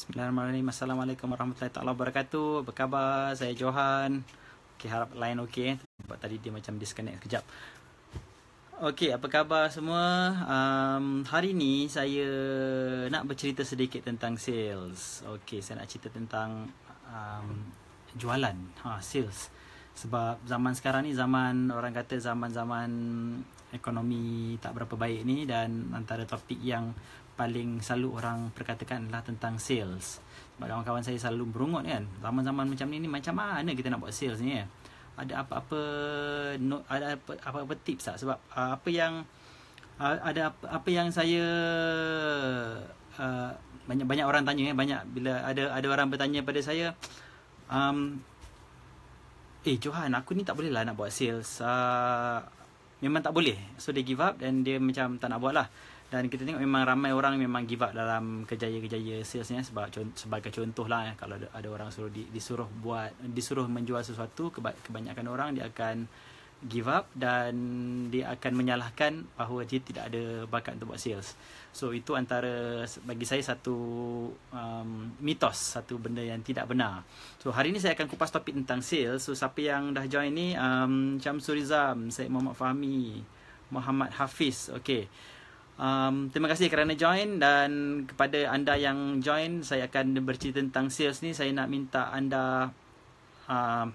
Bismillahirrahmanirrahim. Assalamualaikum warahmatullahi taala wabarakatuh. Apa khabar? Saya Johan. Okey, harap lain okay. Eh. Sebab tadi dia macam disconnect sekejap. Okay, apa khabar semua? Um, hari ni saya nak bercerita sedikit tentang sales. Okay, saya nak cerita tentang um, jualan. Ha, sales. Sebab zaman sekarang ni zaman orang kata zaman-zaman ekonomi tak berapa baik ni dan antara topik yang paling selalu orang perkatakan adalah tentang sales. Sebab kawan-kawan saya selalu berungut kan, zaman-zaman macam ni ni macam mana kita nak buat sales ni ya? Ada apa-apa ada apa-apa tips tak sebab ah, apa yang ah, ada apa, apa yang saya banyak-banyak ah, uh, orang tanya ya, banyak bila ada ada orang bertanya pada saya um, Eh Johan aku ni tak boleh lah nak buat sales uh, Memang tak boleh So dia give up dan dia macam tak nak buat lah dan kita tengok memang ramai orang memang give up dalam kejaya-kejaya sales ni sebab sebagai contoh lah eh, kalau ada orang suruh di, disuruh buat disuruh menjual sesuatu kebanyakan orang dia akan give up dan dia akan menyalahkan bahawa dia tidak ada bakat untuk buat sales. So itu antara bagi saya satu um, mitos, satu benda yang tidak benar. So hari ini saya akan kupas topik tentang sales. So siapa yang dah join ni um Syamsul Rizam, saya Muhammad Fahmi, Muhammad Hafiz. Okay. Um, terima kasih kerana join dan kepada anda yang join saya akan bercerita tentang sales ni saya nak minta anda uh,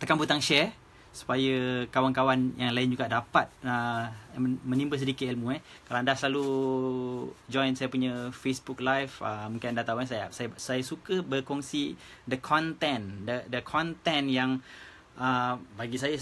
tekan butang share supaya kawan-kawan yang lain juga dapat uh, menimba sedikit ilmu eh. Kalau anda selalu join saya punya Facebook live uh, mungkin anda tahu kan saya saya saya suka berkongsi the content the the content yang uh, bagi saya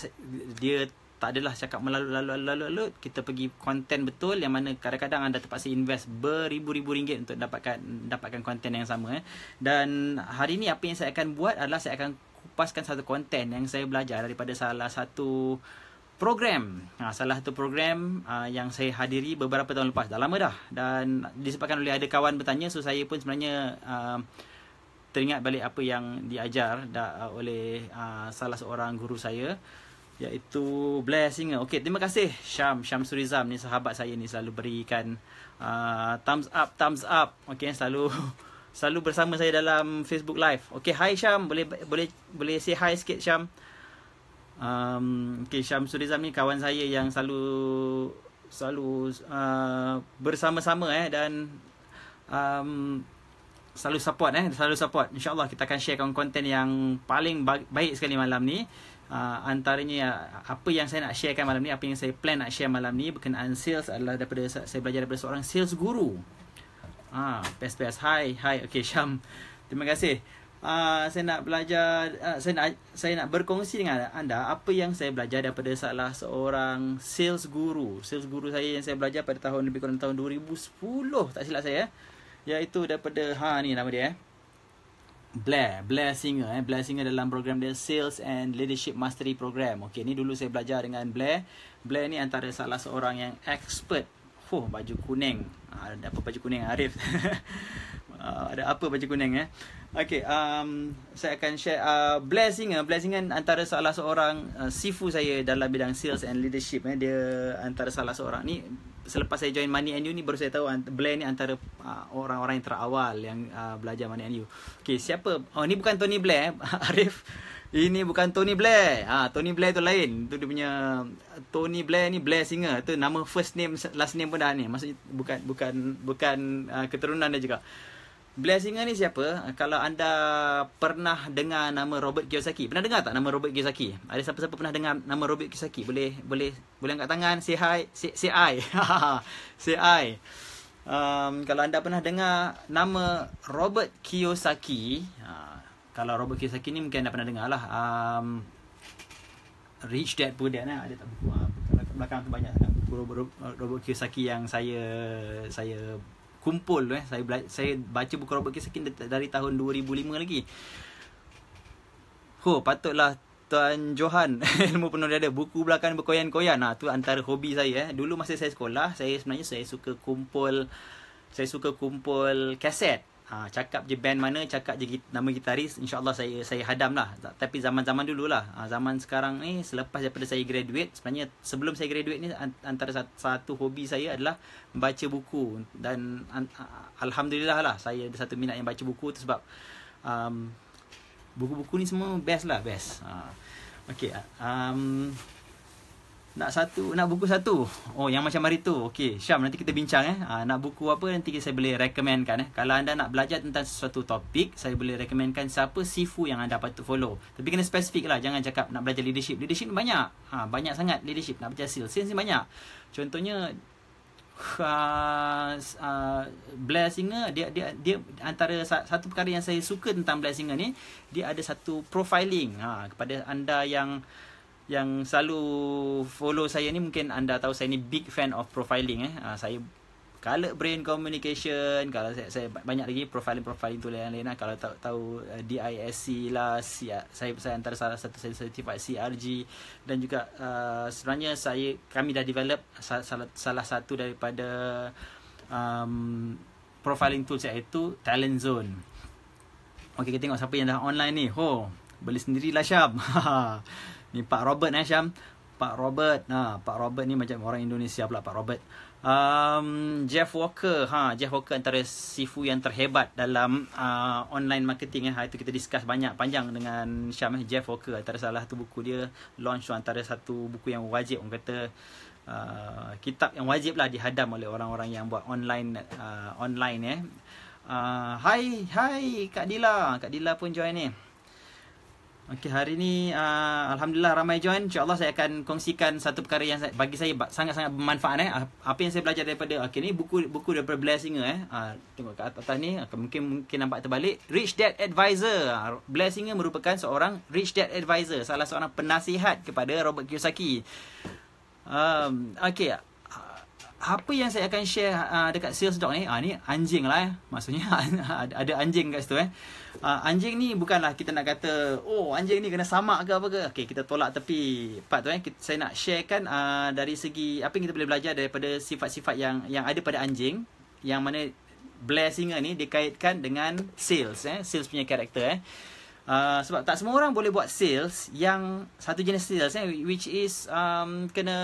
dia tak adalah cakap melalut-lalut-lalut-lalut kita pergi konten betul yang mana kadang-kadang anda terpaksa invest beribu-ribu ringgit untuk dapatkan dapatkan konten yang sama eh. dan hari ini apa yang saya akan buat adalah saya akan kupaskan satu konten yang saya belajar daripada salah satu program ha, salah satu program uh, yang saya hadiri beberapa tahun lepas dah lama dah dan disebabkan oleh ada kawan bertanya so saya pun sebenarnya uh, teringat balik apa yang diajar dah, uh, oleh uh, salah seorang guru saya iaitu blessing. Okey, terima kasih Syam Syam Surizam ni sahabat saya ni selalu berikan uh, thumbs up thumbs up. Okey, selalu selalu bersama saya dalam Facebook live. Okey, hi Syam, boleh boleh boleh say hi sikit Syam. Um, okay, Syam Surizam ni kawan saya yang selalu selalu uh, bersama-sama eh dan um, selalu support eh selalu support insyaallah kita akan sharekan konten yang paling baik sekali malam ni uh, antaranya apa yang saya nak sharekan malam ni apa yang saya plan nak share malam ni berkenaan sales adalah daripada saya belajar daripada seorang sales guru ah best best hi hi okay Syam terima kasih uh, saya nak belajar uh, saya nak saya nak berkongsi dengan anda apa yang saya belajar daripada salah seorang sales guru sales guru saya yang saya belajar pada tahun lebih kurang tahun 2010 tak silap saya eh. iaitu daripada ha ni nama dia eh Blair, Blair Singer eh. Blair Singer dalam program dia Sales and Leadership Mastery Program. Okey, ni dulu saya belajar dengan Blair. Blair ni antara salah seorang yang expert. Oh, baju kuning. Ah, ada apa baju kuning Arif? Ah, ada apa baju kuning eh? Okey, um, saya akan share uh, Blair Singer. Blair Singer antara salah seorang uh, sifu saya dalam bidang sales and leadership eh. Dia antara salah seorang ni selepas saya join Money and You ni baru saya tahu blend ni antara uh, orang-orang yang terawal yang uh, belajar Money and You. Okey, siapa? Oh ni bukan Tony Blair, eh? Arif. Ini bukan Tony Blair. Ha, Tony Blair tu lain. Tu dia punya Tony Blair ni Blair Singer. Tu nama first name last name pun dah ni. Maksudnya bukan bukan bukan uh, keturunan dia juga. Blessinger ni siapa? Kalau anda pernah dengar nama Robert Kiyosaki. Pernah dengar tak nama Robert Kiyosaki? Ada siapa-siapa pernah dengar nama Robert Kiyosaki? Boleh boleh boleh angkat tangan. Say hi. Say, say I. say I. Um, kalau anda pernah dengar nama Robert Kiyosaki. Uh, kalau Robert Kiyosaki ni mungkin anda pernah dengar lah. Um, Rich Dad Poor Dad. Nah. Ada tak buku? Uh, belakang tu banyak Robert, Robert Kiyosaki yang saya saya kumpul eh. saya bela- saya baca buku Robert Kiyosaki dari tahun 2005 lagi. Ho, patutlah Tuan Johan ilmu penuh dia ada buku belakang berkoyan-koyan. Nah, tu antara hobi saya eh. Dulu masa saya sekolah, saya sebenarnya saya suka kumpul saya suka kumpul kaset ha, cakap je band mana, cakap je git, nama gitaris, insyaallah saya saya hadam lah. Tapi zaman-zaman dulu lah, ha, ah, zaman sekarang ni selepas daripada saya graduate, sebenarnya sebelum saya graduate ni antara satu, satu hobi saya adalah baca buku dan an, alhamdulillah lah saya ada satu minat yang baca buku tu sebab um, buku-buku ni semua best lah, best. Ah ha. okey. Ah, um, nak satu nak buku satu oh yang macam hari tu okey Syam nanti kita bincang eh ha, nak buku apa nanti saya boleh recommendkan eh kalau anda nak belajar tentang sesuatu topik saya boleh recommendkan siapa sifu yang anda patut follow tapi kena spesifik lah jangan cakap nak belajar leadership leadership ni banyak ha, banyak sangat leadership nak belajar sales sales ni banyak contohnya uh, uh, Blair Singer dia, dia, dia antara satu perkara yang saya suka tentang Blair Singer ni dia ada satu profiling ha, kepada anda yang yang selalu follow saya ni mungkin anda tahu saya ni big fan of profiling eh. Uh, saya Color Brain Communication kalau saya, saya banyak lagi profiling-profiling tu lain-lain lah. kalau tahu, tahu eh, DISC lah CR, saya saya antara salah satu saya certified CRG dan juga uh, sebenarnya saya kami dah develop salah, salah, salah satu daripada um, profiling tools saya itu Talent Zone Okay, kita tengok siapa yang dah online ni Oh, beli sendiri lah Syab Ni Pak Robert eh Syam. Pak Robert. Ha, Pak Robert ni macam orang Indonesia pula Pak Robert. Um, Jeff Walker. Ha, Jeff Walker antara sifu yang terhebat dalam uh, online marketing. Eh. Ha, itu kita discuss banyak panjang dengan Syam. Eh. Jeff Walker antara salah satu buku dia. Launch antara satu buku yang wajib. Orang kata uh, kitab yang wajib lah dihadam oleh orang-orang yang buat online uh, online eh. Uh, hai, hai Kak Dila. Kak Dila pun join ni. Okey hari ni uh, alhamdulillah ramai join insyaallah saya akan kongsikan satu perkara yang saya, bagi saya sangat-sangat bermanfaat eh ah, apa yang saya belajar daripada okey ni buku buku daripada Blair eh uh, tengok kat atas ni akan mungkin mungkin nampak terbalik Rich Dad Advisor uh, merupakan seorang Rich Dad Advisor salah seorang penasihat kepada Robert Kiyosaki um okey apa yang saya akan share uh, dekat sales dog ni ah uh, ni anjing lah eh maksudnya ada anjing kat situ eh uh, anjing ni bukanlah kita nak kata oh anjing ni kena samak ke apa ke okey kita tolak tepi part tu eh saya nak sharekan uh, dari segi apa yang kita boleh belajar daripada sifat-sifat yang yang ada pada anjing yang mana blessing ni dikaitkan dengan sales eh sales punya karakter eh Uh, sebab tak semua orang boleh buat sales yang satu jenis sales eh, which is um, kena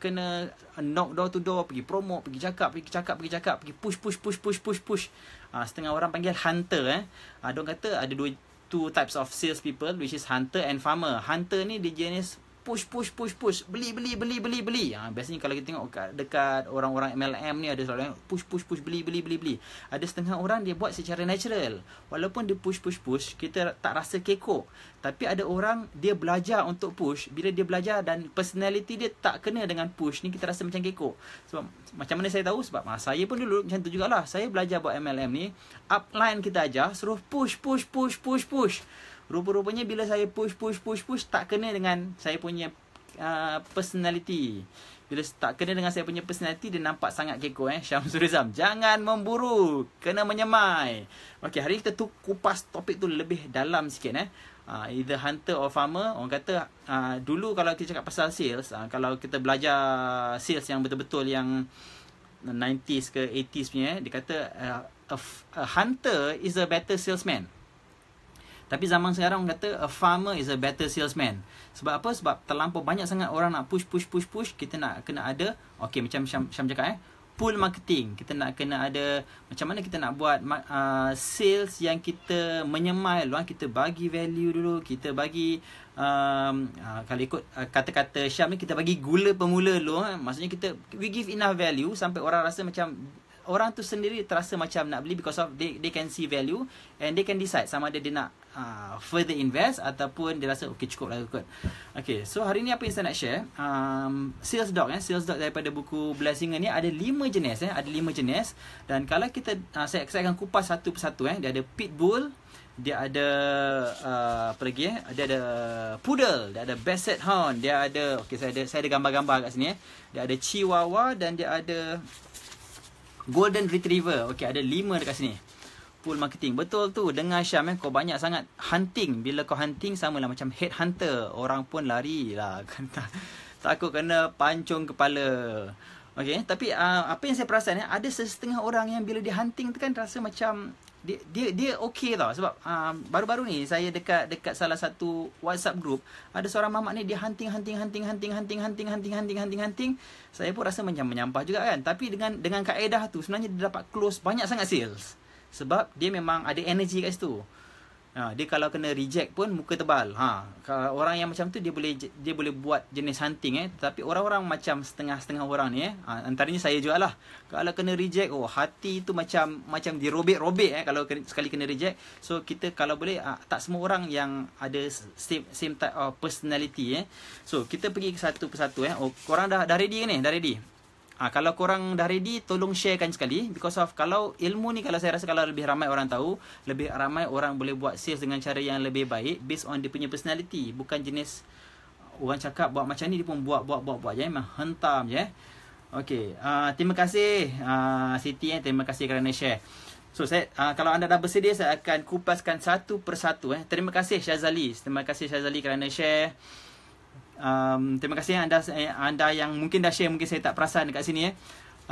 kena knock door to door pergi promo pergi cakap pergi cakap pergi cakap pergi push push push push push push uh, setengah orang panggil hunter eh ada uh, kata ada dua two types of sales people which is hunter and farmer hunter ni dia jenis push push push push beli beli beli beli beli ha, biasanya kalau kita tengok dekat orang-orang MLM ni ada selalu push push push beli beli beli beli ada setengah orang dia buat secara natural walaupun dia push push push kita tak rasa kekok tapi ada orang dia belajar untuk push bila dia belajar dan personality dia tak kena dengan push ni kita rasa macam kekok sebab macam mana saya tahu sebab masa ha, saya pun dulu macam tu jugalah saya belajar buat MLM ni upline kita ajar suruh push push push push, push. Rupa-rupanya bila saya push push push push tak kena dengan saya punya uh, personality. Bila tak kena dengan saya punya personality dia nampak sangat kekok eh Syamsurizam. Jangan memburu, kena menyemai. Okey, hari kita tu kupas topik tu lebih dalam sikit eh. Uh, either hunter or farmer Orang kata uh, Dulu kalau kita cakap pasal sales uh, Kalau kita belajar sales yang betul-betul yang 90s ke 80s punya eh, Dia kata uh, a, a hunter is a better salesman tapi zaman sekarang orang kata a farmer is a better salesman. Sebab apa? Sebab terlampau banyak sangat orang nak push push push push, kita nak kena ada okey macam Syam, Syam cakap eh. Pull marketing. Kita nak kena ada macam mana kita nak buat uh, sales yang kita menyemai luar kita bagi value dulu, kita bagi um, uh, kalau ikut uh, kata-kata Syam ni kita bagi gula pemula dulu eh. Maksudnya kita we give enough value sampai orang rasa macam orang tu sendiri terasa macam nak beli because of they they can see value and they can decide sama ada dia nak uh, further invest ataupun dia rasa okay cukup lah kot. Okay, so hari ni apa yang saya nak share? Um, sales dog eh, sales dog daripada buku Blessing ni ada lima jenis eh, ada lima jenis dan kalau kita uh, saya, saya akan kupas satu persatu eh, dia ada pitbull, dia ada uh, apa lagi eh? Dia ada poodle, dia ada basset hound, dia ada okay saya ada saya ada gambar-gambar kat sini eh. Dia ada chihuahua dan dia ada Golden Retriever. Okey, ada 5 dekat sini. full marketing. Betul tu. Dengar Syam eh. Kau banyak sangat hunting. Bila kau hunting, sama lah macam head hunter. Orang pun lari lah. Kan Takut kena pancung kepala. Okey, tapi uh, apa yang saya perasan eh, ada setengah orang yang bila dia hunting tu kan rasa macam dia dia dia okey tau sebab um, baru-baru ni saya dekat dekat salah satu WhatsApp group ada seorang mamak ni dia hunting hunting hunting hunting hunting hunting hunting hunting hunting hunting saya pun rasa macam menyampah juga kan tapi dengan dengan kaedah tu sebenarnya dia dapat close banyak sangat sales sebab dia memang ada energy kat situ Ha, dia kalau kena reject pun muka tebal. Ha, orang yang macam tu dia boleh dia boleh buat jenis hunting eh. Tapi orang-orang macam setengah-setengah orang ni eh. Ha, antaranya saya juga lah. Kalau kena reject, oh hati tu macam macam dirobek-robek eh. Kalau kena, sekali kena reject. So kita kalau boleh ha, tak semua orang yang ada same, same type of personality eh. So kita pergi ke satu persatu eh. Oh, korang dah, dah ready ke ni? Dah ready? Ha, kalau korang dah ready, tolong sharekan sekali. Because of kalau ilmu ni, kalau saya rasa kalau lebih ramai orang tahu, lebih ramai orang boleh buat sales dengan cara yang lebih baik based on dia punya personality. Bukan jenis orang cakap buat macam ni, dia pun buat, buat, buat, buat je. Memang hentam je. Okay. Uh, terima kasih, uh, Siti. Eh. Terima kasih kerana share. So, saya, uh, kalau anda dah bersedia, saya akan kupaskan satu persatu. Eh. Terima kasih, Syazali. Terima kasih, Syazali kerana share um, terima kasih anda eh, anda yang mungkin dah share mungkin saya tak perasan dekat sini eh.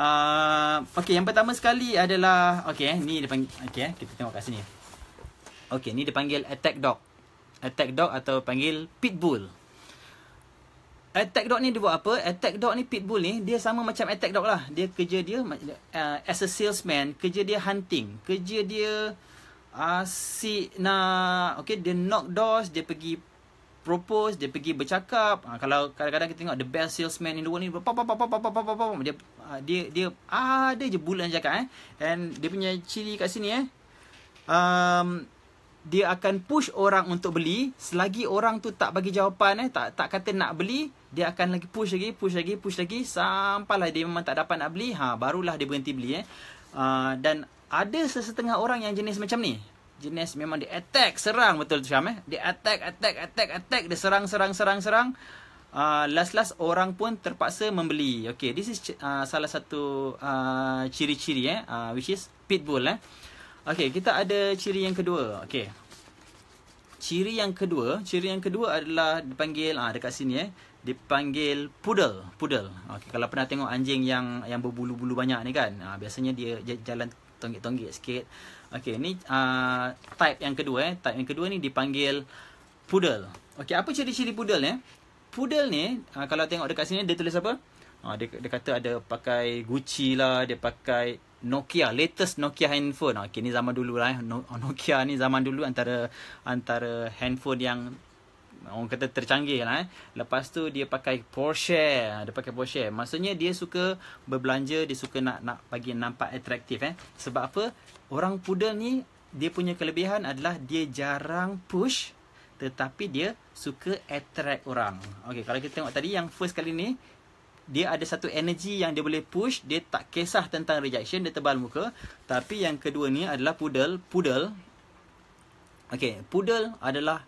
Uh, okay, yang pertama sekali adalah Okay, eh, ni dia panggil Okay, eh, kita tengok kat sini Okey ni dipanggil attack dog Attack dog atau panggil pitbull Attack dog ni dia buat apa? Attack dog ni pitbull ni Dia sama macam attack dog lah Dia kerja dia uh, as a salesman Kerja dia hunting Kerja dia asik uh, nak Okay, dia knock doors Dia pergi propose dia pergi bercakap ha, kalau kadang-kadang kita tengok the best salesman in the world ni pop pop pop pop pop pop dia ah, dia dia ada je bulan cakap eh and dia punya ciri kat sini eh um, dia akan push orang untuk beli selagi orang tu tak bagi jawapan eh tak tak kata nak beli dia akan lagi push lagi push lagi push lagi sampailah dia memang tak dapat nak beli ha barulah dia berhenti beli eh uh, dan ada sesetengah orang yang jenis macam ni jenis memang dia attack serang betul Syam eh dia attack attack attack attack dia serang serang serang serang uh, ah, last last orang pun terpaksa membeli okey this is uh, salah satu uh, ciri-ciri eh uh, which is pitbull eh okey kita ada ciri yang kedua okey ciri yang kedua ciri yang kedua adalah dipanggil ah uh, dekat sini eh dipanggil poodle poodle okey kalau pernah tengok anjing yang yang berbulu-bulu banyak ni kan uh, biasanya dia jalan tonggit-tonggit sikit. Okey, ni uh, type yang kedua eh. Type yang kedua ni dipanggil poodle. Okey, apa ciri-ciri poodle eh? Poodle ni uh, kalau tengok dekat sini dia tulis apa? Uh, dia, dia kata ada pakai Gucci lah, dia pakai Nokia, latest Nokia handphone. Okey, ni zaman dulu lah eh. Nokia ni zaman dulu antara antara handphone yang orang kata tercanggih lah eh. Lepas tu dia pakai Porsche, ha, dia pakai Porsche. Maksudnya dia suka berbelanja, dia suka nak nak bagi nampak atraktif eh. Sebab apa? Orang poodle ni dia punya kelebihan adalah dia jarang push tetapi dia suka attract orang. Okey, kalau kita tengok tadi yang first kali ni dia ada satu energy yang dia boleh push, dia tak kisah tentang rejection, dia tebal muka. Tapi yang kedua ni adalah poodle, poodle. Okey, poodle adalah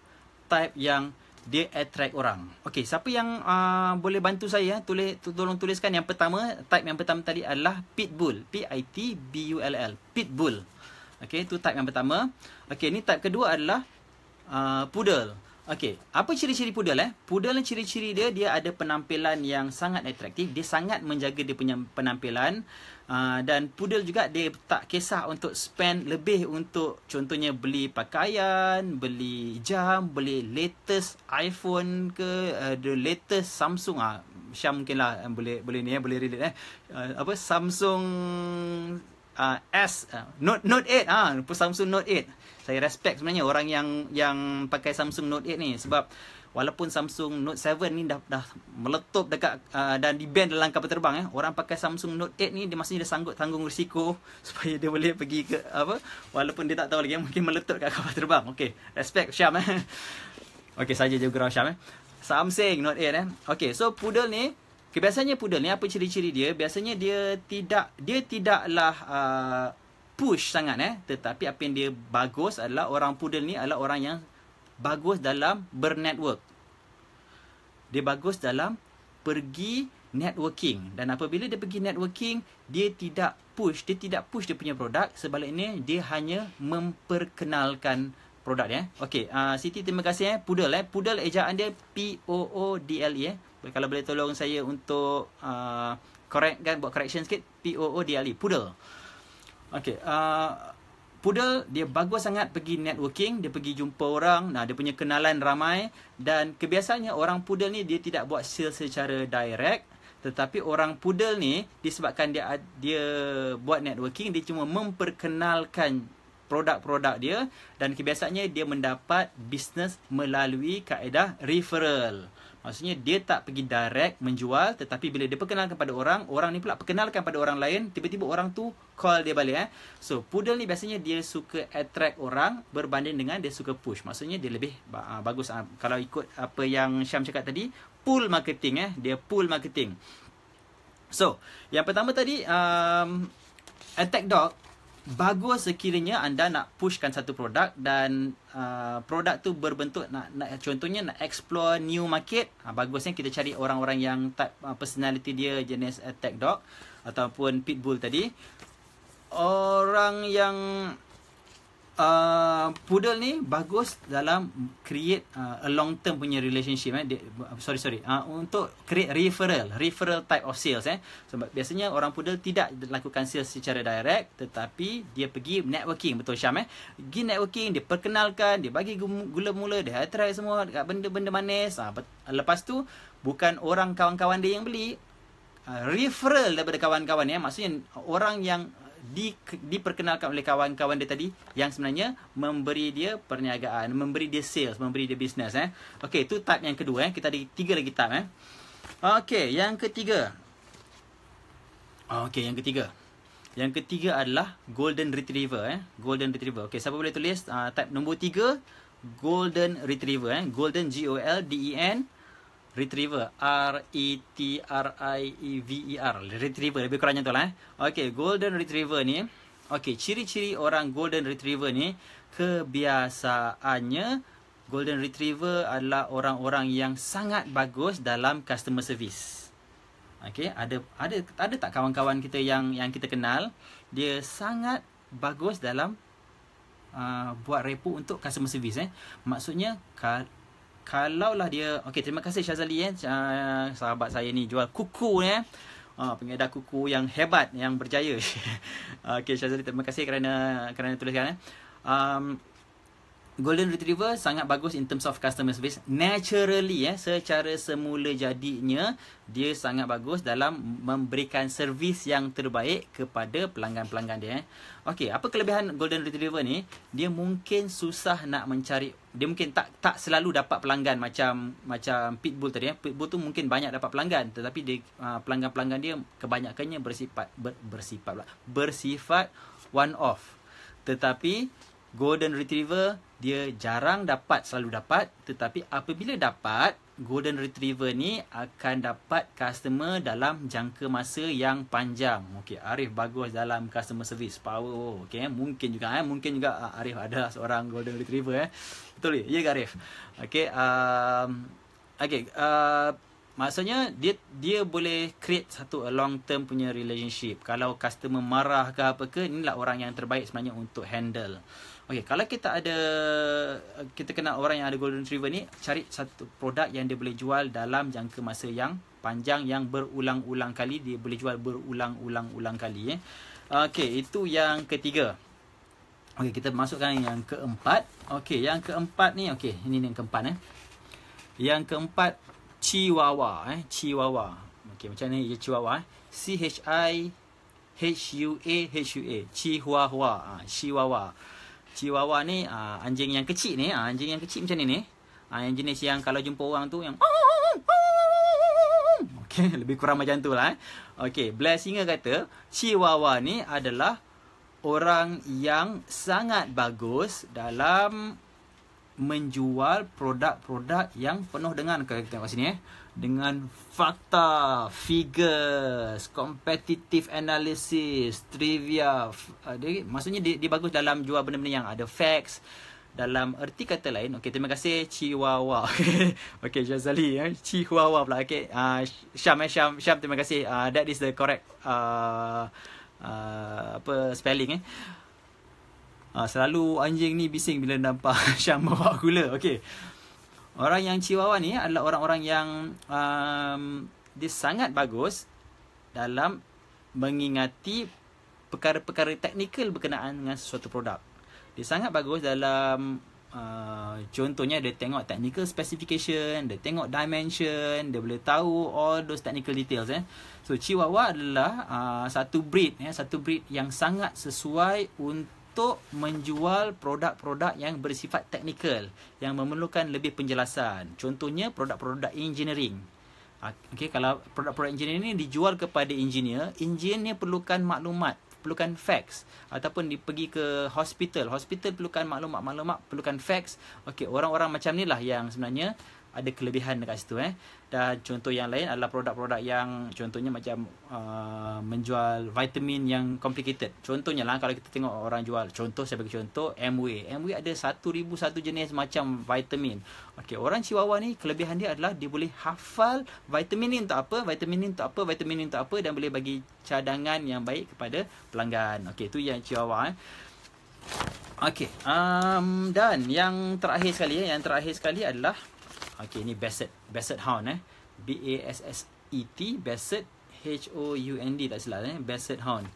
type yang dia attract orang. Okey, siapa yang uh, boleh bantu saya eh, tulis tolong tuliskan yang pertama, type yang pertama tadi adalah pitbull, P I T B U L L, pitbull. Okey, tu type yang pertama. Okey, ni type kedua adalah uh, poodle. Okey, apa ciri-ciri poodle eh? Poodle ni ciri-ciri dia dia ada penampilan yang sangat atraktif. Dia sangat menjaga dia punya penampilan uh, dan pudel juga dia tak kisah untuk spend lebih untuk contohnya beli pakaian, beli jam, beli latest iPhone ke uh, the latest Samsung ah. Syam mungkinlah eh, boleh boleh ni eh boleh relate eh. Uh, apa Samsung uh, S uh, Note Note 8 ah uh, Samsung Note 8. Saya respect sebenarnya orang yang yang pakai Samsung Note 8 ni sebab walaupun Samsung Note 7 ni dah dah meletup dekat uh, dan di ban dalam kapal terbang eh orang pakai Samsung Note 8 ni dia masih dia sanggup tanggung risiko supaya dia boleh pergi ke apa walaupun dia tak tahu lagi mungkin meletup dekat kapal terbang. Okey, respect Syam eh. Okey saja je gurau Syam eh. Samsung Note 8 eh. Okey, so poodle ni Kebiasaannya poodle ni apa ciri-ciri dia? Biasanya dia tidak dia tidaklah uh, push sangat eh. Tetapi apa yang dia bagus adalah orang poodle ni adalah orang yang bagus dalam bernetwork. Dia bagus dalam pergi networking dan apabila dia pergi networking dia tidak push dia tidak push dia punya produk sebaliknya dia hanya memperkenalkan produk ya okey uh, Siti terima kasih eh poodle eh poodle ejaan dia P O O D L E eh kalau boleh tolong saya untuk uh, correct kan buat correction sikit P O O D L E poodle okey uh, poodle dia bagus sangat pergi networking dia pergi jumpa orang nah dia punya kenalan ramai dan kebiasaannya orang poodle ni dia tidak buat sale secara direct tetapi orang poodle ni disebabkan dia dia buat networking dia cuma memperkenalkan produk-produk dia dan kebiasaannya dia mendapat bisnes melalui kaedah referral. Maksudnya dia tak pergi direct menjual tetapi bila dia perkenalkan pada orang, orang ni pula perkenalkan pada orang lain, tiba-tiba orang tu call dia balik eh. So, poodle ni biasanya dia suka attract orang berbanding dengan dia suka push. Maksudnya dia lebih uh, bagus uh, kalau ikut apa yang Syam cakap tadi, pull marketing eh. Dia pull marketing. So, yang pertama tadi um attack dog bagus sekiranya anda nak pushkan satu produk dan uh, produk tu berbentuk nak, nak contohnya nak explore new market ha, bagusnya kita cari orang-orang yang type uh, personality dia jenis attack uh, dog ataupun pitbull tadi orang yang Uh, poodle ni bagus dalam create uh, a long term punya relationship eh. Uh, sorry sorry uh, untuk create referral referral type of sales eh sebab biasanya orang poodle tidak lakukan sales secara direct tetapi dia pergi networking betul Syam eh pergi networking dia perkenalkan dia bagi gula mula dia try semua dekat benda-benda manis ah lepas tu bukan orang kawan-kawan dia yang beli Uh, referral daripada kawan-kawan ya maksudnya orang yang di, diperkenalkan oleh kawan-kawan dia tadi yang sebenarnya memberi dia perniagaan, memberi dia sales, memberi dia bisnes eh. Okey, itu type yang kedua eh. Kita ada tiga lagi type eh. Okey, yang ketiga. Okey, yang ketiga. Yang ketiga adalah golden retriever eh. Golden retriever. Okey, siapa boleh tulis uh, type nombor tiga? Golden retriever eh. Golden G O L D E N Retriever R E T R I E V E R Retriever lebih kurang macam tu lah eh. Okey, golden retriever ni Okey, ciri-ciri orang golden retriever ni kebiasaannya golden retriever adalah orang-orang yang sangat bagus dalam customer service. Okey, ada ada ada tak kawan-kawan kita yang yang kita kenal dia sangat bagus dalam uh, buat repo untuk customer service eh. Maksudnya kalaulah dia okay terima kasih Syazali eh uh, sahabat saya ni jual kuku eh uh, pengedar kuku yang hebat yang berjaya ah, Okay Syazali terima kasih kerana kerana tuliskan eh um, Golden Retriever sangat bagus in terms of customer service naturally ya eh, secara semula jadinya dia sangat bagus dalam memberikan servis yang terbaik kepada pelanggan-pelanggan dia. Eh. Okey, apa kelebihan Golden Retriever ni? Dia mungkin susah nak mencari dia mungkin tak tak selalu dapat pelanggan macam macam pitbull tadi Eh. Pitbull tu mungkin banyak dapat pelanggan tetapi ah, pelanggan-pelanggan dia kebanyakannya bersifat ber, bersifat bersifat one off. Tetapi Golden Retriever dia jarang dapat selalu dapat tetapi apabila dapat golden retriever ni akan dapat customer dalam jangka masa yang panjang Okay, arif bagus dalam customer service power okay, mungkin juga eh mungkin juga ah, arif ada seorang golden retriever eh betul ya yeah, arif Okay, um okey uh, maksudnya dia dia boleh create satu long term punya relationship kalau customer marah ke apa ke inilah orang yang terbaik sebenarnya untuk handle Okey, kalau kita ada kita kenal orang yang ada golden retriever ni, cari satu produk yang dia boleh jual dalam jangka masa yang panjang yang berulang-ulang kali dia boleh jual berulang-ulang-ulang kali eh. Okey, itu yang ketiga. Okey, kita masukkan yang keempat. Okey, yang keempat ni okey, ini yang keempat eh. Yang keempat chihuahua eh, chihuahua. Okey, macam ni je chihuahua eh. C H I H U A H U A. Chihuahua. Ah, chihuahua. Chihuahua ni uh, anjing yang kecil ni, uh, anjing yang kecil macam ni ni. Uh, yang jenis yang kalau jumpa orang tu yang Okay, lebih kurang macam tu lah eh. Okay, Blair Singer kata, Chihuahua ni adalah orang yang sangat bagus dalam menjual produk-produk yang penuh dengan kalau kita tengok sini eh dengan fakta, figures, competitive analysis, trivia. Ada ah, uh, maksudnya dia, dia bagus dalam jual benda-benda yang ada facts dalam erti kata lain. Okey, terima kasih Chihuahua. Okey, Jazali eh Chihuahua pula. Okey, uh, Syam eh Syam, Syam terima kasih. Uh, that is the correct uh, uh, apa spelling eh. Ha, selalu anjing ni bising bila nampak Syam bawa gula. okay. Orang yang Chihuahua ni adalah orang-orang yang um, dia sangat bagus dalam mengingati perkara-perkara teknikal berkenaan dengan sesuatu produk. Dia sangat bagus dalam uh, contohnya dia tengok technical specification, dia tengok dimension, dia boleh tahu all those technical details eh. So Chihuahua adalah uh, satu breed eh, satu breed yang sangat sesuai untuk untuk menjual produk-produk yang bersifat teknikal yang memerlukan lebih penjelasan. Contohnya produk-produk engineering. Ah, okey, kalau produk-produk engineering ni dijual kepada engineer, engineer perlukan maklumat, perlukan facts ataupun di pergi ke hospital, hospital perlukan maklumat-maklumat, perlukan facts. Okey, orang-orang macam ni lah yang sebenarnya ada kelebihan dekat situ eh. Dan contoh yang lain adalah produk-produk yang contohnya macam uh, menjual vitamin yang complicated. Contohnya lah kalau kita tengok orang jual. Contoh saya bagi contoh MW. MW ada satu ribu satu jenis macam vitamin. Okey, orang Chihuahua ni kelebihan dia adalah dia boleh hafal vitamin ni untuk apa, vitamin ni untuk apa, vitamin ni untuk apa dan boleh bagi cadangan yang baik kepada pelanggan. Okey, tu yang Chihuahua eh. Okey, um, dan yang terakhir sekali eh. yang terakhir sekali adalah Okay, ni Basset. Basset Hound eh. E B-A-S-S-E-T. Basset. H-O-U-N-D tak silap eh. Basset Hound.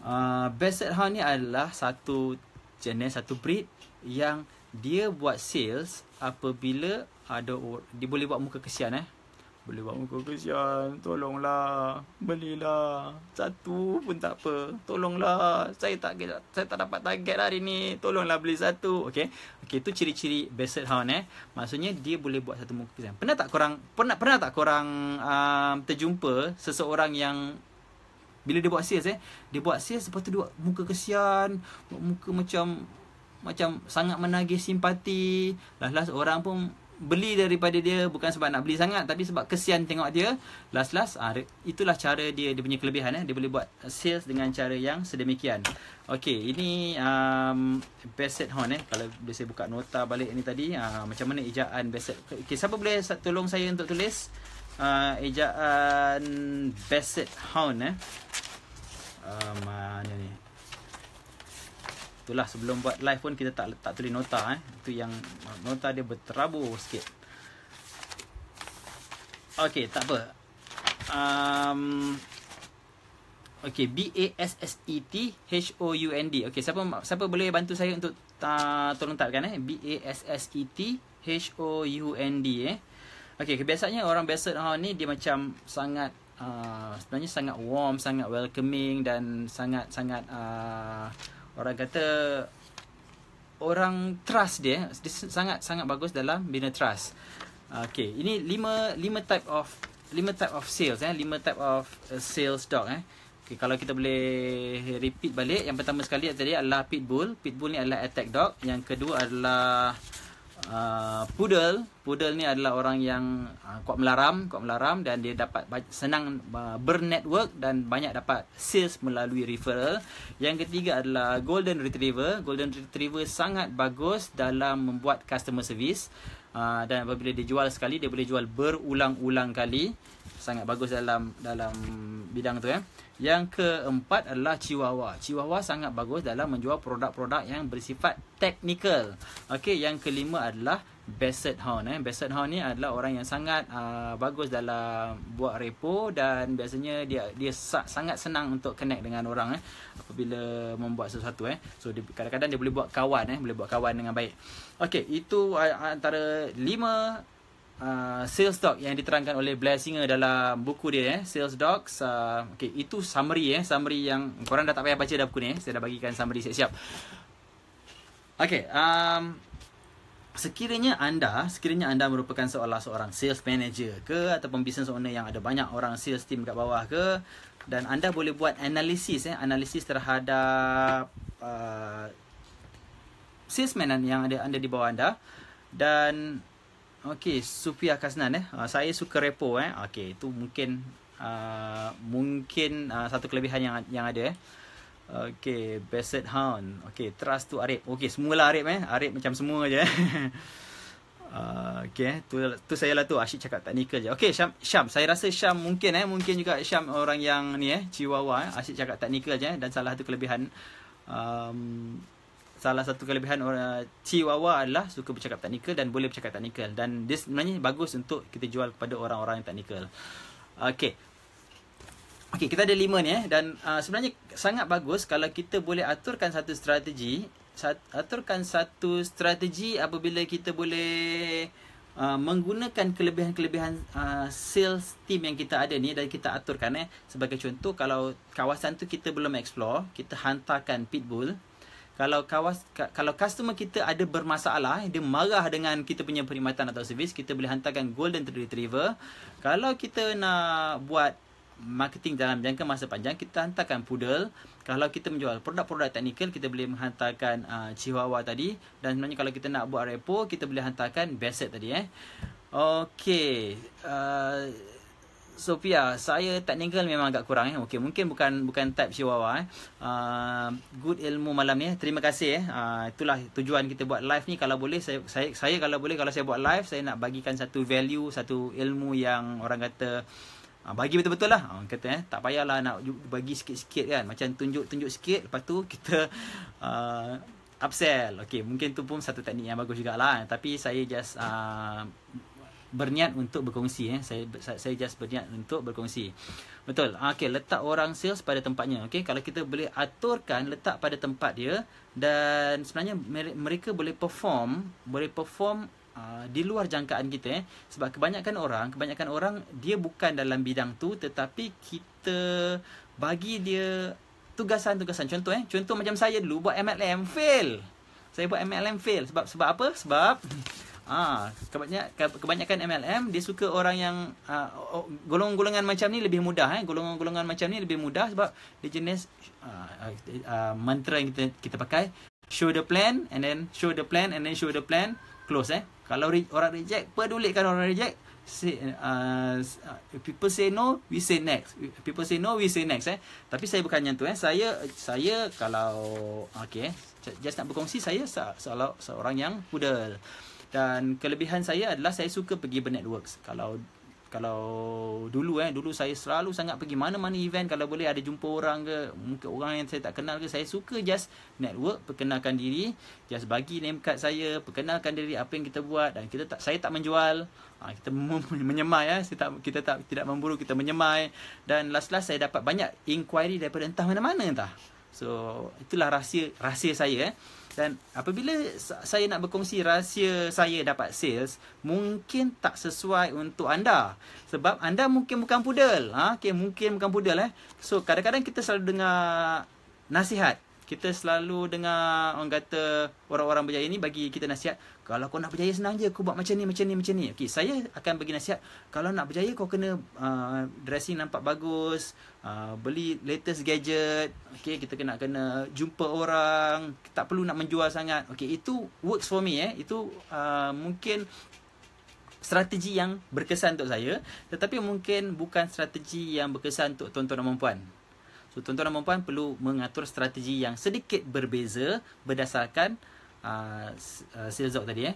Uh, Basset Hound ni adalah satu jenis, satu breed yang dia buat sales apabila ada dia boleh buat muka kesian eh. Boleh buat muka kesian. Tolonglah. Belilah. Satu pun tak apa. Tolonglah. Saya tak saya tak dapat target hari ni. Tolonglah beli satu. Okay. Okay. Itu ciri-ciri basic Hound eh. Maksudnya dia boleh buat satu muka kesian. Pernah tak korang. Pernah pernah tak korang um, terjumpa seseorang yang. Bila dia buat sales eh. Dia buat sales. Lepas tu dia buat muka kesian. Buat muka macam. Macam sangat menagih simpati. lah lah orang pun beli daripada dia bukan sebab nak beli sangat tapi sebab kesian tengok dia last-last ah itulah cara dia dia punya kelebihan eh dia boleh buat sales dengan cara yang sedemikian okey ini um basset horn eh kalau boleh saya buka nota balik ni tadi uh, macam mana ejaan beset okey siapa boleh tolong saya untuk tulis uh, ejaan basset horn eh um, mana ni Itulah sebelum buat live pun kita tak tak tulis nota eh. Itu yang nota dia berterabur sikit. Okey, tak apa. Um, okey, B A S S E T H O U N D. Okey, siapa siapa boleh bantu saya untuk uh, tolong tapkan eh? B A S S E T H O U N D eh. Okey, kebiasaannya orang biasa oh, ni dia macam sangat uh, sebenarnya sangat warm, sangat welcoming dan sangat sangat uh, orang kata orang trust dia, sangat sangat bagus dalam bina trust. Okay, ini lima lima type of lima type of sales eh, lima type of uh, sales dog eh. Okay, kalau kita boleh repeat balik, yang pertama sekali tadi adalah pitbull. Pitbull ni adalah attack dog. Yang kedua adalah uh, poodle. Poodle ni adalah orang yang uh, kuat melaram, kuat melaram dan dia dapat senang uh, bernetwork dan banyak dapat sales melalui referral. Yang ketiga adalah Golden Retriever. Golden Retriever sangat bagus dalam membuat customer service. Uh, dan apabila dia jual sekali dia boleh jual berulang-ulang kali sangat bagus dalam dalam bidang tu ya. Eh. Yang keempat adalah Chihuahua. Chihuahua sangat bagus dalam menjual produk-produk yang bersifat technical. Okey, yang kelima adalah Besset Hound eh. Besset Hound ni adalah orang yang sangat uh, bagus dalam buat repo dan biasanya dia dia sa- sangat senang untuk connect dengan orang eh apabila membuat sesuatu eh. So kadang-kadang dia boleh buat kawan eh, boleh buat kawan dengan baik. Okay, itu antara 5 uh, ah, sales dog yang diterangkan oleh Blessinger dalam buku dia eh, Sales Dogs. Uh, ah, Okey, itu summary eh, summary yang korang dah tak payah baca dah buku ni eh. Saya dah bagikan summary siap-siap. Okey, um, sekiranya anda sekiranya anda merupakan seolah seorang sales manager ke ataupun business owner yang ada banyak orang sales team kat bawah ke dan anda boleh buat analisis eh analisis terhadap uh, salesman yang ada anda di bawah anda dan okey Sufia Kasnan eh uh, saya suka repo eh okey itu mungkin uh, mungkin uh, satu kelebihan yang yang ada eh Okay, Basset Hound. Okay, Trust tu Arif. Okay, semualah Arif eh. Arif macam semua je eh. Uh, ah, okay, eh. tu, tu saya lah tu Asyik cakap teknikal je Okay, Syam, Syam Saya rasa Syam mungkin eh Mungkin juga Syam orang yang ni eh Chihuahua eh Asyik cakap teknikal je eh Dan salah satu kelebihan um, Salah satu kelebihan orang Chihuahua adalah Suka bercakap teknikal Dan boleh bercakap teknikal Dan dia sebenarnya bagus untuk Kita jual kepada orang-orang yang teknikal Okay, Okey, kita ada lima ni eh dan uh, sebenarnya sangat bagus kalau kita boleh aturkan satu strategi, sat, aturkan satu strategi apabila kita boleh uh, menggunakan kelebihan-kelebihan uh, sales team yang kita ada ni dan kita aturkan eh sebagai contoh kalau kawasan tu kita belum explore, kita hantarkan pitbull. Kalau kawas ka, kalau customer kita ada bermasalah, dia marah dengan kita punya perkhidmatan atau servis, kita boleh hantarkan golden retriever. Kalau kita nak buat marketing dalam jangka masa panjang kita hantarkan poodle kalau kita menjual produk-produk teknikal kita boleh menghantarkan uh, chihuahua tadi dan sebenarnya kalau kita nak buat repo kita boleh hantarkan beset tadi eh okey uh, Sophia, saya teknikal memang agak kurang eh. Okey, mungkin bukan bukan type Chihuahua eh. Uh, good ilmu malam ni. Eh. Terima kasih eh. Uh, itulah tujuan kita buat live ni kalau boleh saya saya saya kalau boleh kalau saya buat live saya nak bagikan satu value, satu ilmu yang orang kata uh, Ha, bagi betul-betul lah. orang kata eh, tak payahlah nak bagi sikit-sikit kan. Macam tunjuk-tunjuk sikit. Lepas tu kita uh, upsell. Okay, mungkin tu pun satu teknik yang bagus jugalah. Tapi saya just uh, berniat untuk berkongsi. Eh. Saya, saya just berniat untuk berkongsi. Betul. okay, letak orang sales pada tempatnya. Okay, kalau kita boleh aturkan letak pada tempat dia. Dan sebenarnya mereka boleh perform. Boleh perform uh, di luar jangkaan kita eh sebab kebanyakan orang kebanyakan orang dia bukan dalam bidang tu tetapi kita bagi dia tugasan-tugasan contoh eh contoh macam saya dulu buat MLM fail saya buat MLM fail sebab sebab apa sebab ah kebanyakan kebanyakan MLM dia suka orang yang uh, ah, golongan-golongan macam ni lebih mudah eh golongan-golongan macam ni lebih mudah sebab dia jenis uh, uh, mantra yang kita kita pakai show the plan and then show the plan and then show the plan close eh kalau re- orang reject, pedulikan orang reject. Say, uh, uh, people say no, we say next. People say no, we say next. Eh. Tapi saya bukan yang tu. Eh. Saya, saya kalau... Okay, eh, just nak berkongsi, saya se- seorang yang pudel. Dan kelebihan saya adalah saya suka pergi bernetworks. Kalau kalau dulu eh dulu saya selalu sangat pergi mana-mana event kalau boleh ada jumpa orang ke mungkin orang yang saya tak kenal ke saya suka just network perkenalkan diri just bagi name card saya perkenalkan diri apa yang kita buat dan kita tak saya tak menjual ha, kita menyemai eh kita tak kita tak tidak memburu kita menyemai dan last last saya dapat banyak inquiry daripada entah mana-mana entah so itulah rahsia rahsia saya eh dan apabila saya nak berkongsi rahsia saya dapat sales, mungkin tak sesuai untuk anda. Sebab anda mungkin bukan poodle. Ha? Okay, mungkin bukan poodle. Eh? So, kadang-kadang kita selalu dengar nasihat kita selalu dengar orang kata orang-orang berjaya ni bagi kita nasihat kalau kau nak berjaya senang je kau buat macam ni macam ni macam ni okey saya akan bagi nasihat kalau nak berjaya kau kena uh, dressing nampak bagus uh, beli latest gadget okey kita kena kena jumpa orang tak perlu nak menjual sangat okey itu works for me eh itu uh, mungkin strategi yang berkesan untuk saya tetapi mungkin bukan strategi yang berkesan untuk tuan-tuan dan puan-puan So tuan-tuan dan puan perlu mengatur strategi yang sedikit berbeza berdasarkan uh, uh, sales out tadi eh.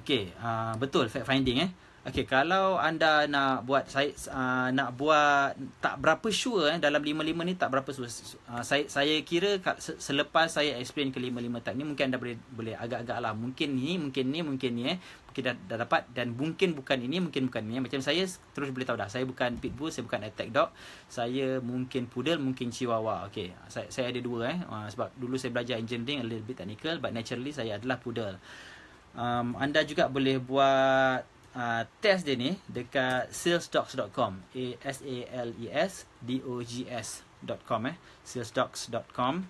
Okey, uh, betul fact finding eh. Okey, kalau anda nak buat saya uh, nak buat tak berapa sure eh dalam 5-5 ni tak berapa sure. Uh, saya saya kira selepas saya explain ke 5-5 tak ni mungkin anda boleh boleh agak-agak lah. Mungkin ni, mungkin ni, mungkin ni eh. Mungkin dah, dah dapat dan mungkin bukan ini, mungkin bukan ini. Macam saya terus boleh tahu dah. Saya bukan pitbull, saya bukan attack dog. Saya mungkin poodle, mungkin chihuahua. Okay, saya, saya ada dua eh. Uh, sebab dulu saya belajar engineering a little bit technical but naturally saya adalah poodle um, anda juga boleh buat uh, test dia ni dekat salesdocs.com a s a l e s d o g s .com eh salesdocs.com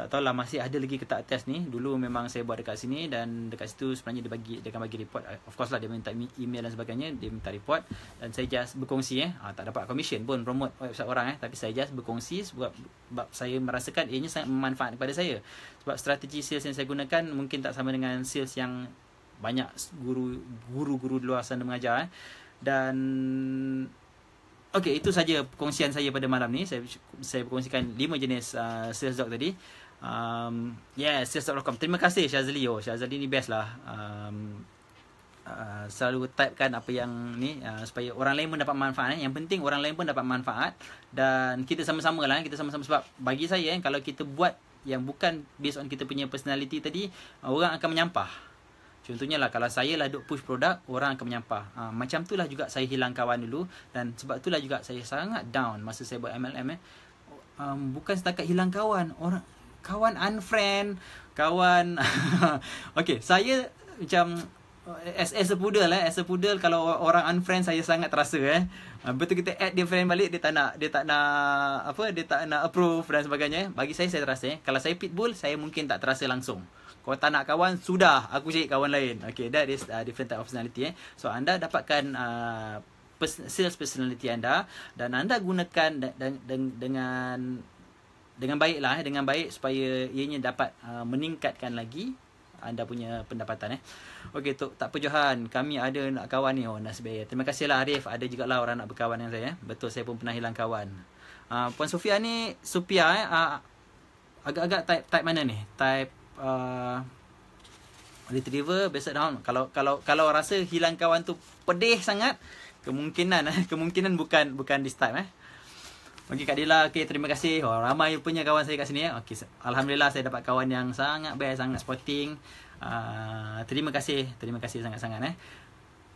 tak tahu lah masih ada lagi ketak tak test ni dulu memang saya buat dekat sini dan dekat situ sebenarnya dia bagi dia akan bagi report eh, of course lah dia minta email dan sebagainya dia minta report dan saya just berkongsi eh ha, tak dapat commission pun promote website orang eh tapi saya just berkongsi sebab, sebab saya merasakan ianya sangat bermanfaat kepada saya sebab strategi sales yang saya gunakan mungkin tak sama dengan sales yang banyak guru guru-guru di luar sana mengajar eh dan Okey, itu saja perkongsian saya pada malam ni. Saya saya perkongsikan lima jenis uh, sales dog tadi. Um, yes, yes, welcome. Terima kasih Syazli. Oh, Syazli ni best lah. Um, Uh, selalu type apa yang ni uh, supaya orang lain pun dapat manfaat eh. yang penting orang lain pun dapat manfaat dan kita sama-sama lah eh. kita sama-sama sebab bagi saya eh, kalau kita buat yang bukan based on kita punya personality tadi uh, orang akan menyampah contohnya lah kalau saya lah duk push produk orang akan menyampah uh, macam tu lah juga saya hilang kawan dulu dan sebab tu lah juga saya sangat down masa saya buat MLM eh. Um, bukan setakat hilang kawan orang kawan unfriend, kawan Okay, saya macam eh, as as a poodle eh, as a poodle kalau orang unfriend saya sangat terasa eh. Ah, betul kita add dia friend balik dia tak nak, dia tak nak apa, dia tak nak approve dan sebagainya. Eh. Bagi saya saya terasa eh. Kalau saya pitbull saya mungkin tak terasa langsung. Kau tak nak kawan sudah, aku cari kawan lain. Okay, that is uh, different type of personality eh. So anda dapatkan uh, sales personality anda dan anda gunakan dengan dengan baiklah eh dengan baik supaya ianya dapat uh, meningkatkan lagi uh, anda punya pendapatan eh. Okey tok tak apa Johan, kami ada nak kawan ni oh nasibnya. Terima kasihlah Arif, ada juga lah orang nak berkawan dengan saya eh. Betul saya pun pernah hilang kawan. Uh, puan Sofia ni Sophia eh uh, agak-agak type type mana ni? Type uh, retriever besok down. Kalau kalau kalau rasa hilang kawan tu pedih sangat, kemungkinan eh kemungkinan bukan bukan this time eh. Okey Kak Dila, okay, terima kasih. Oh, ramai punya kawan saya kat sini. Eh. Okey Alhamdulillah saya dapat kawan yang sangat best. Sangat sporting. Uh, terima kasih. Terima kasih sangat-sangat eh.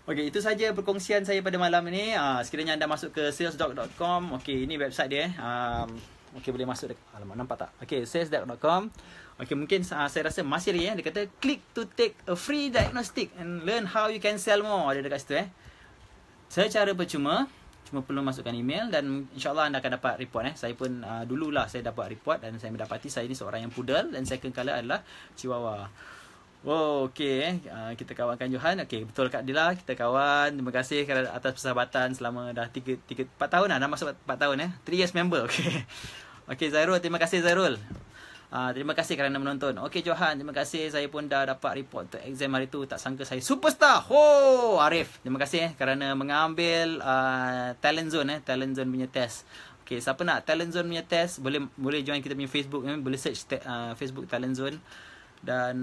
Okey itu saja perkongsian saya pada malam ini. Uh, sekiranya anda masuk ke salesdoc.com. Okey ini website dia eh. Um, Okey boleh masuk dekat. Alamak nampak tak? Okey salesdoc.com. Okey mungkin uh, saya rasa masih lagi eh. Dia kata click to take a free diagnostic and learn how you can sell more. Ada dekat situ eh. Secara percuma cuma perlu masukkan email dan insyaallah anda akan dapat report eh saya pun uh, dululah saya dapat report dan saya mendapati saya ni seorang yang pudel dan second color adalah chihuahua Oh, okay. Eh. Uh, kita kawankan Johan. Okay, betul Kak Dila. Kita kawan. Terima kasih kerana atas persahabatan selama dah 3, 3, 4 tahun lah. Dah masuk 4 tahun eh. 3 years member. Okay. Okay, Zairul. Terima kasih, Zairul. Ah, terima kasih kerana menonton. Okey Johan, terima kasih. Saya pun dah dapat report untuk exam hari tu. Tak sangka saya superstar. Ho, Arif. Terima kasih eh, kerana mengambil uh, Talent Zone eh, Talent Zone punya test. Okey, siapa nak Talent Zone punya test, boleh boleh join kita punya Facebook eh? boleh search uh, Facebook Talent Zone dan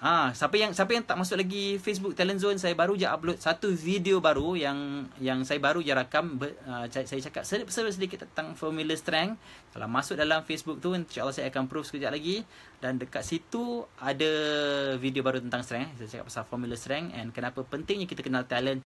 ha siapa yang siapa yang tak masuk lagi Facebook Talent Zone saya baru je upload satu video baru yang yang saya baru je rakam ber, uh, ha, saya cakap sedikit sedikit tentang formula strength kalau masuk dalam Facebook tu Insya Allah saya akan proof sekejap lagi dan dekat situ ada video baru tentang strength saya cakap pasal formula strength and kenapa pentingnya kita kenal talent